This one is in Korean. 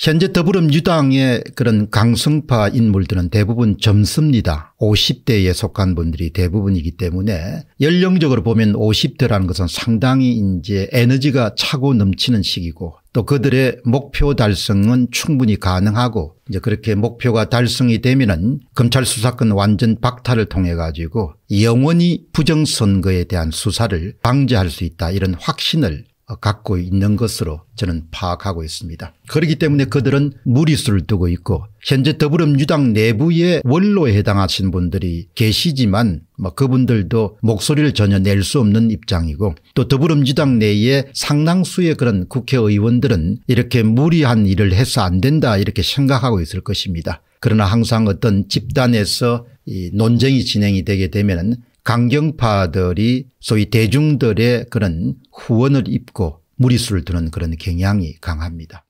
현재 더불어민주당의 그런 강성파 인물들은 대부분 젊습니다. 50대에 속한 분들이 대부분이기 때문에 연령적으로 보면 50대라는 것은 상당히 이제 에너지가 차고 넘치는 시기고 또 그들의 목표 달성은 충분히 가능하고 이제 그렇게 목표가 달성이 되면은 검찰 수사권 완전 박탈을 통해 가지고 영원히 부정선거에 대한 수사를 방지할 수 있다 이런 확신을 어, 갖고 있는 것으로 저는 파악하고 있습니다. 그렇기 때문에 그들은 무리수를 두고 있고 현재 더불어민주당 내부의 원로에 해당하신 분들이 계시지만 뭐 그분들도 목소리를 전혀 낼 수 없는 입장이고 또 더불어민주당 내에 상당수의 그런 국회의원들은 이렇게 무리한 일을 해서 안 된다 이렇게 생각하고 있을 것입니다. 그러나 항상 어떤 집단에서 논쟁이 진행이 되게 되면 강경파들이 소위 대중들의 그런 후원을 입고 무리수를 두는 그런 경향이 강합니다.